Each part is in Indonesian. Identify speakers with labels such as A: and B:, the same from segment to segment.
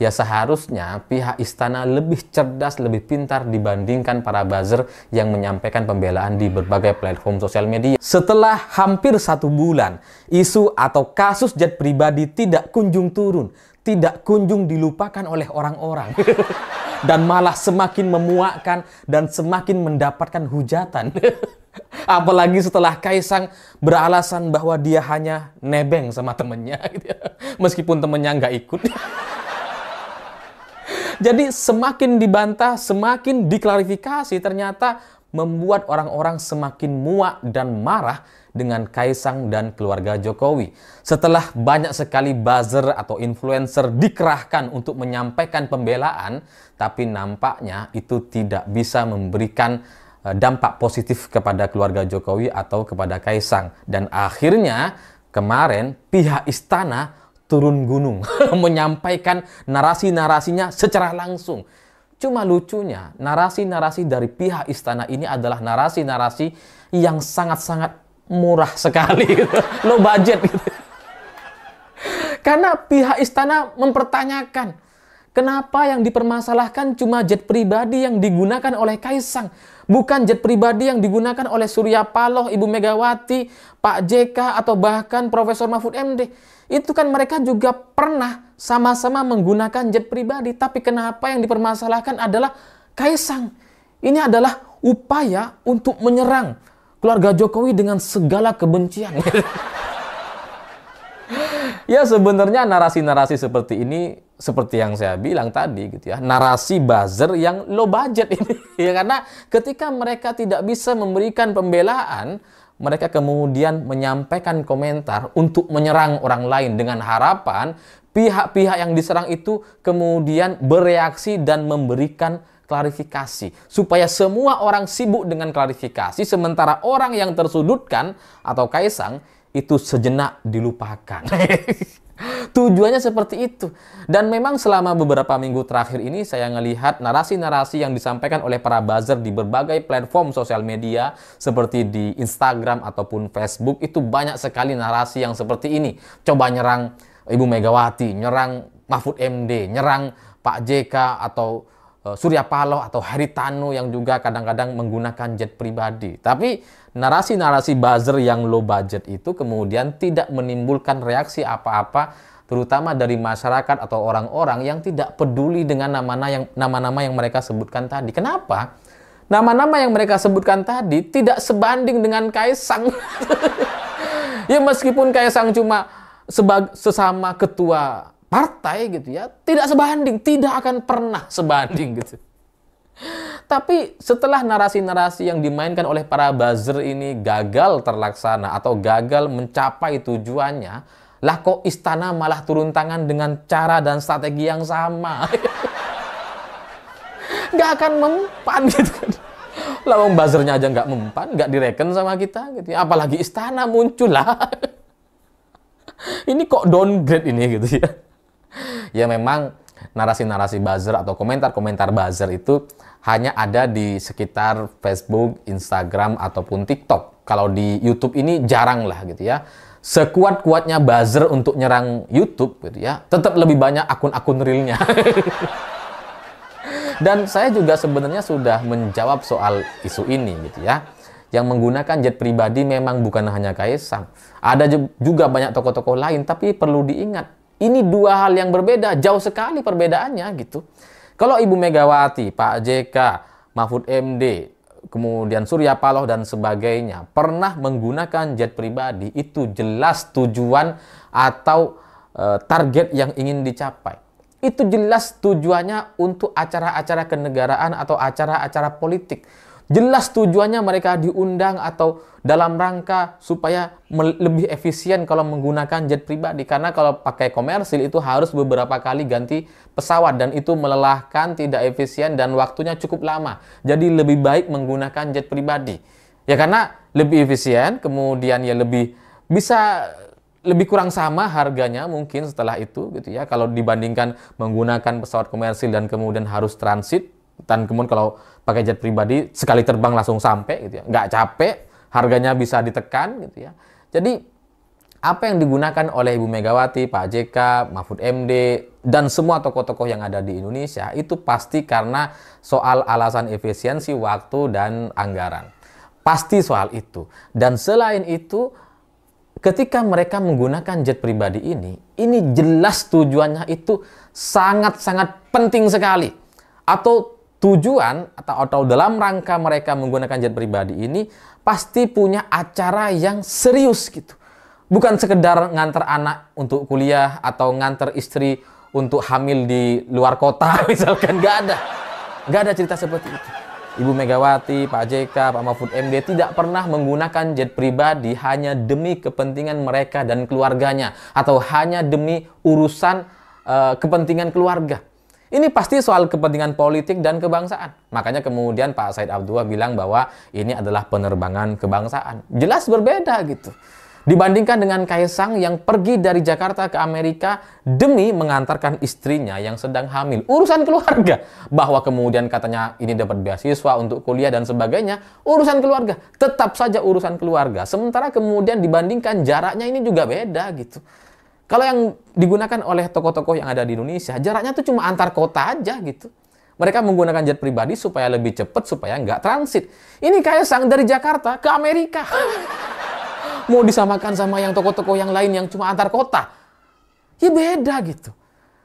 A: ya seharusnya pihak istana lebih cerdas, lebih pintar dibandingkan para buzzer yang menyampaikan pembelaan di berbagai platform sosial media. Setelah hampir satu bulan, isu atau kasus jet pribadi tidak kunjung turun, tidak kunjung dilupakan oleh orang-orang. dan malah semakin memuakkan dan semakin mendapatkan hujatan. Apalagi setelah Kaisang beralasan bahwa dia hanya nebeng sama temennya. Gitu ya. Meskipun temennya nggak ikut. Jadi semakin dibantah, semakin diklarifikasi ternyata membuat orang-orang semakin muak dan marah dengan Kaisang dan keluarga Jokowi. Setelah banyak sekali buzzer atau influencer dikerahkan untuk menyampaikan pembelaan, tapi nampaknya itu tidak bisa memberikan eh, dampak positif kepada keluarga Jokowi atau kepada Kaisang. Dan akhirnya kemarin pihak istana turun gunung, menyampaikan narasi-narasinya secara langsung. Cuma lucunya, narasi-narasi dari pihak istana ini adalah narasi-narasi yang sangat-sangat murah sekali, gitu. low budget. Gitu. Karena pihak istana mempertanyakan, Kenapa yang dipermasalahkan cuma jet pribadi yang digunakan oleh Kaisang, bukan jet pribadi yang digunakan oleh Surya Paloh, Ibu Megawati, Pak JK, atau bahkan Profesor Mahfud MD? itu kan mereka juga pernah sama-sama menggunakan jet pribadi. Tapi kenapa yang dipermasalahkan adalah Kaisang. Ini adalah upaya untuk menyerang keluarga Jokowi dengan segala kebencian. ya sebenarnya narasi-narasi seperti ini seperti yang saya bilang tadi gitu ya narasi buzzer yang low budget ini ya karena ketika mereka tidak bisa memberikan pembelaan mereka kemudian menyampaikan komentar untuk menyerang orang lain dengan harapan pihak-pihak yang diserang itu kemudian bereaksi dan memberikan klarifikasi supaya semua orang sibuk dengan klarifikasi sementara orang yang tersudutkan atau kaisang itu sejenak dilupakan. Tujuannya seperti itu. Dan memang selama beberapa minggu terakhir ini saya melihat narasi-narasi yang disampaikan oleh para buzzer di berbagai platform sosial media seperti di Instagram ataupun Facebook itu banyak sekali narasi yang seperti ini. Coba nyerang Ibu Megawati, nyerang Mahfud MD, nyerang Pak JK atau Eh, Surya Paloh atau Haritanu yang juga kadang-kadang menggunakan jet pribadi. Tapi narasi-narasi buzzer yang low budget itu kemudian tidak menimbulkan reaksi apa-apa terutama dari masyarakat atau orang-orang yang tidak peduli dengan nama-nama yang nama-nama yang mereka sebutkan tadi. Kenapa? Nama-nama yang mereka sebutkan tadi tidak sebanding dengan Kaisang. ya meskipun Kaisang cuma sesama ketua partai gitu ya tidak sebanding, tidak akan pernah sebanding gitu. Tapi setelah narasi-narasi yang dimainkan oleh para buzzer ini gagal terlaksana atau gagal mencapai tujuannya, lah kok istana malah turun tangan dengan cara dan strategi yang sama. nggak akan mempan gitu kan. Lah om buzzernya aja nggak mempan, nggak direken sama kita gitu ya. Apalagi istana muncullah, ini kok downgrade ini gitu ya ya memang narasi-narasi buzzer atau komentar-komentar buzzer itu hanya ada di sekitar Facebook, Instagram, ataupun TikTok. Kalau di YouTube ini jarang lah gitu ya. Sekuat-kuatnya buzzer untuk nyerang YouTube gitu ya, tetap lebih banyak akun-akun realnya. Dan saya juga sebenarnya sudah menjawab soal isu ini gitu ya. Yang menggunakan jet pribadi memang bukan hanya Kaisang. Ada juga banyak tokoh-tokoh lain, tapi perlu diingat ini dua hal yang berbeda, jauh sekali perbedaannya gitu. Kalau Ibu Megawati, Pak JK, Mahfud MD, kemudian Surya Paloh dan sebagainya pernah menggunakan jet pribadi, itu jelas tujuan atau e, target yang ingin dicapai. Itu jelas tujuannya untuk acara-acara kenegaraan atau acara-acara politik Jelas tujuannya mereka diundang atau dalam rangka supaya lebih efisien kalau menggunakan jet pribadi. Karena kalau pakai komersil itu harus beberapa kali ganti pesawat dan itu melelahkan, tidak efisien dan waktunya cukup lama. Jadi lebih baik menggunakan jet pribadi. Ya karena lebih efisien, kemudian ya lebih bisa lebih kurang sama harganya mungkin setelah itu gitu ya kalau dibandingkan menggunakan pesawat komersil dan kemudian harus transit dan kemudian kalau pakai jet pribadi sekali terbang langsung sampai gitu ya nggak capek harganya bisa ditekan gitu ya jadi apa yang digunakan oleh Ibu Megawati, Pak JK, Mahfud MD, dan semua tokoh-tokoh yang ada di Indonesia itu pasti karena soal alasan efisiensi waktu dan anggaran. Pasti soal itu. Dan selain itu, ketika mereka menggunakan jet pribadi ini, ini jelas tujuannya itu sangat-sangat penting sekali. Atau tujuan atau, atau dalam rangka mereka menggunakan jet pribadi ini pasti punya acara yang serius gitu. Bukan sekedar ngantar anak untuk kuliah atau ngantar istri untuk hamil di luar kota misalkan nggak ada. Nggak ada cerita seperti itu. Ibu Megawati, Pak JK, Pak Mahfud MD tidak pernah menggunakan jet pribadi hanya demi kepentingan mereka dan keluarganya atau hanya demi urusan uh, kepentingan keluarga ini pasti soal kepentingan politik dan kebangsaan. Makanya kemudian Pak Said Abdullah bilang bahwa ini adalah penerbangan kebangsaan. Jelas berbeda gitu. Dibandingkan dengan Kaisang yang pergi dari Jakarta ke Amerika demi mengantarkan istrinya yang sedang hamil. Urusan keluarga. Bahwa kemudian katanya ini dapat beasiswa untuk kuliah dan sebagainya. Urusan keluarga. Tetap saja urusan keluarga. Sementara kemudian dibandingkan jaraknya ini juga beda gitu. Kalau yang digunakan oleh tokoh-tokoh yang ada di Indonesia, jaraknya tuh cuma antar kota aja gitu. Mereka menggunakan jet pribadi supaya lebih cepat, supaya nggak transit. Ini kayak sang dari Jakarta ke Amerika. Mau disamakan sama yang tokoh-tokoh yang lain yang cuma antar kota. Ya beda gitu.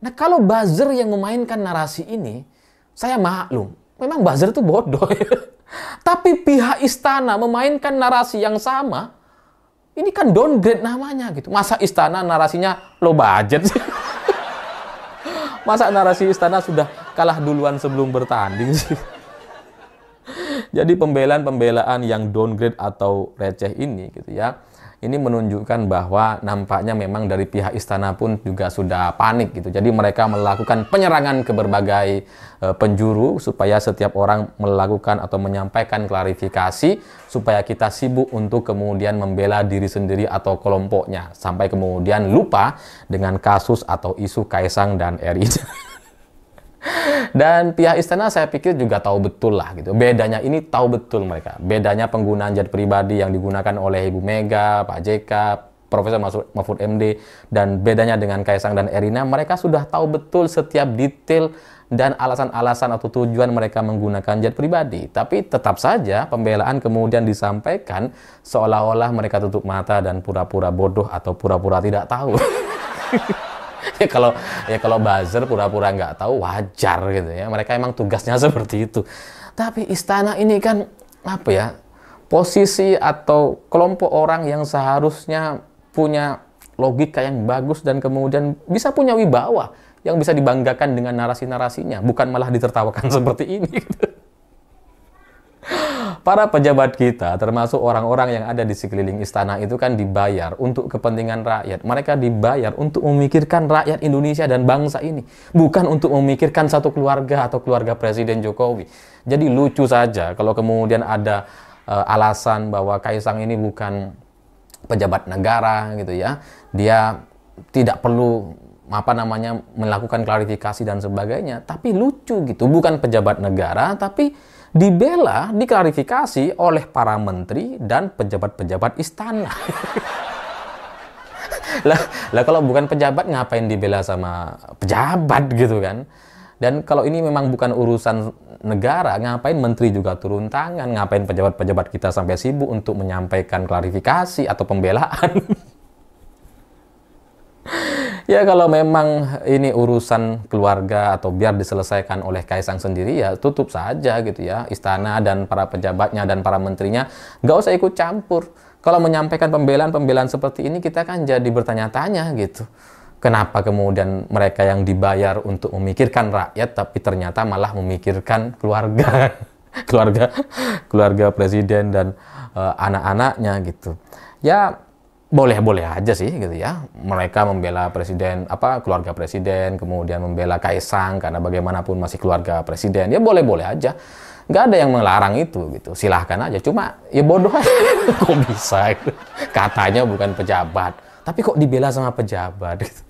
A: Nah kalau buzzer yang memainkan narasi ini, saya maklum. Memang buzzer itu bodoh Tapi pihak istana memainkan narasi yang sama, ini kan downgrade namanya gitu. Masa istana narasinya low budget sih? Masa narasi istana sudah kalah duluan sebelum bertanding sih? Jadi pembelaan-pembelaan yang downgrade atau receh ini gitu ya ini menunjukkan bahwa nampaknya memang dari pihak istana pun juga sudah panik gitu. Jadi mereka melakukan penyerangan ke berbagai e, penjuru supaya setiap orang melakukan atau menyampaikan klarifikasi supaya kita sibuk untuk kemudian membela diri sendiri atau kelompoknya sampai kemudian lupa dengan kasus atau isu Kaisang dan RI. Dan pihak istana saya pikir juga tahu betul lah gitu. Bedanya ini tahu betul mereka. Bedanya penggunaan jet pribadi yang digunakan oleh Ibu Mega, Pak JK, Profesor Mahfud MD dan bedanya dengan Kaisang dan Erina, mereka sudah tahu betul setiap detail dan alasan-alasan atau tujuan mereka menggunakan jet pribadi. Tapi tetap saja pembelaan kemudian disampaikan seolah-olah mereka tutup mata dan pura-pura bodoh atau pura-pura tidak tahu. ya kalau ya kalau buzzer pura-pura nggak tahu wajar gitu ya. Mereka emang tugasnya seperti itu. Tapi istana ini kan apa ya? Posisi atau kelompok orang yang seharusnya punya logika yang bagus dan kemudian bisa punya wibawa yang bisa dibanggakan dengan narasi-narasinya, bukan malah ditertawakan seperti ini. Gitu. Para pejabat kita, termasuk orang-orang yang ada di sekeliling istana itu kan dibayar untuk kepentingan rakyat. Mereka dibayar untuk memikirkan rakyat Indonesia dan bangsa ini. Bukan untuk memikirkan satu keluarga atau keluarga Presiden Jokowi. Jadi lucu saja kalau kemudian ada e, alasan bahwa Kaisang ini bukan pejabat negara gitu ya. Dia tidak perlu apa namanya melakukan klarifikasi dan sebagainya. Tapi lucu gitu, bukan pejabat negara tapi dibela, diklarifikasi oleh para menteri dan pejabat-pejabat istana. lah, lah kalau bukan pejabat ngapain dibela sama pejabat gitu kan? Dan kalau ini memang bukan urusan negara, ngapain menteri juga turun tangan, ngapain pejabat-pejabat kita sampai sibuk untuk menyampaikan klarifikasi atau pembelaan. Ya kalau memang ini urusan keluarga atau biar diselesaikan oleh Kaisang sendiri ya tutup saja gitu ya. Istana dan para pejabatnya dan para menterinya nggak usah ikut campur. Kalau menyampaikan pembelaan-pembelaan seperti ini kita kan jadi bertanya-tanya gitu. Kenapa kemudian mereka yang dibayar untuk memikirkan rakyat tapi ternyata malah memikirkan keluarga, keluarga, keluarga presiden dan uh, anak-anaknya gitu. Ya boleh-boleh aja sih gitu ya. Mereka membela presiden apa keluarga presiden, kemudian membela Kaisang karena bagaimanapun masih keluarga presiden. Ya boleh-boleh aja. Nggak ada yang melarang itu gitu. Silahkan aja. Cuma ya bodoh aja. kok bisa gitu. Katanya bukan pejabat, tapi kok dibela sama pejabat gitu.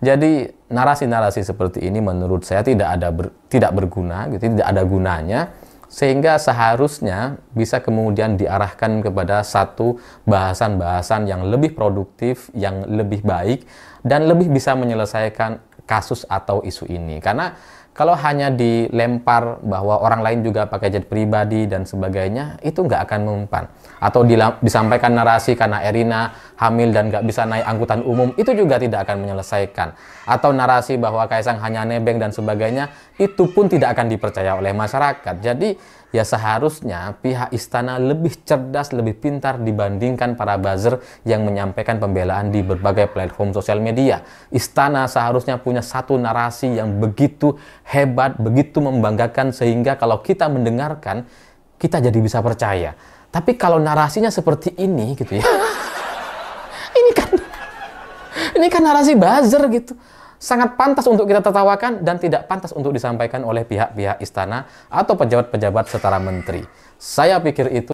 A: Jadi narasi-narasi seperti ini menurut saya tidak ada ber, tidak berguna gitu, tidak ada gunanya sehingga seharusnya bisa kemudian diarahkan kepada satu bahasan-bahasan yang lebih produktif, yang lebih baik, dan lebih bisa menyelesaikan kasus atau isu ini. Karena kalau hanya dilempar bahwa orang lain juga pakai jet pribadi dan sebagainya, itu nggak akan mempan. Atau disampaikan narasi karena Erina hamil dan nggak bisa naik angkutan umum, itu juga tidak akan menyelesaikan. Atau narasi bahwa Kaisang hanya nebeng dan sebagainya, itu pun tidak akan dipercaya oleh masyarakat. Jadi ya seharusnya pihak istana lebih cerdas, lebih pintar dibandingkan para buzzer yang menyampaikan pembelaan di berbagai platform sosial media. Istana seharusnya punya satu narasi yang begitu hebat, begitu membanggakan sehingga kalau kita mendengarkan, kita jadi bisa percaya. Tapi kalau narasinya seperti ini gitu ya. ini kan ini kan narasi buzzer gitu sangat pantas untuk kita tertawakan dan tidak pantas untuk disampaikan oleh pihak-pihak istana atau pejabat-pejabat setara menteri. Saya pikir itu